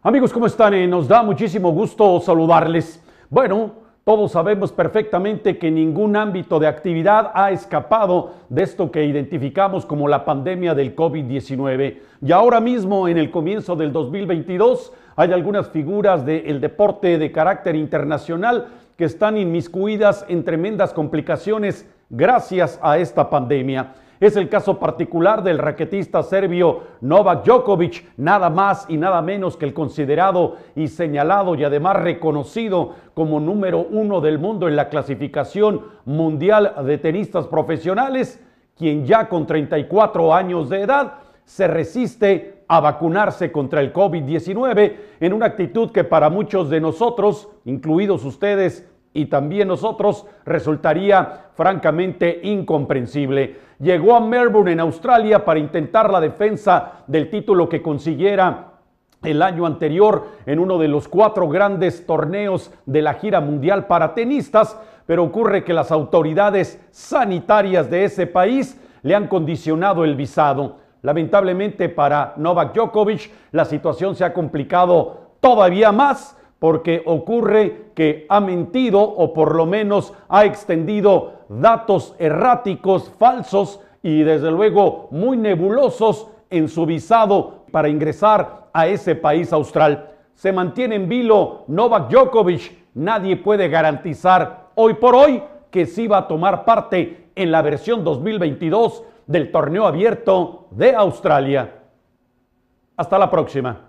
Amigos, ¿cómo están? Eh, nos da muchísimo gusto saludarles. Bueno, todos sabemos perfectamente que ningún ámbito de actividad ha escapado de esto que identificamos como la pandemia del COVID-19. Y ahora mismo, en el comienzo del 2022, hay algunas figuras del deporte de carácter internacional que están inmiscuidas en tremendas complicaciones gracias a esta pandemia. Es el caso particular del raquetista serbio Novak Djokovic, nada más y nada menos que el considerado y señalado y además reconocido como número uno del mundo en la clasificación mundial de tenistas profesionales, quien ya con 34 años de edad se resiste a vacunarse contra el COVID-19 en una actitud que para muchos de nosotros, incluidos ustedes, y también nosotros resultaría francamente incomprensible. Llegó a Melbourne en Australia para intentar la defensa del título que consiguiera el año anterior en uno de los cuatro grandes torneos de la gira mundial para tenistas, pero ocurre que las autoridades sanitarias de ese país le han condicionado el visado. Lamentablemente para Novak Djokovic la situación se ha complicado todavía más porque ocurre que ha mentido o por lo menos ha extendido datos erráticos, falsos y desde luego muy nebulosos en su visado para ingresar a ese país austral. Se mantiene en vilo Novak Djokovic. Nadie puede garantizar hoy por hoy que sí va a tomar parte en la versión 2022 del torneo abierto de Australia. Hasta la próxima.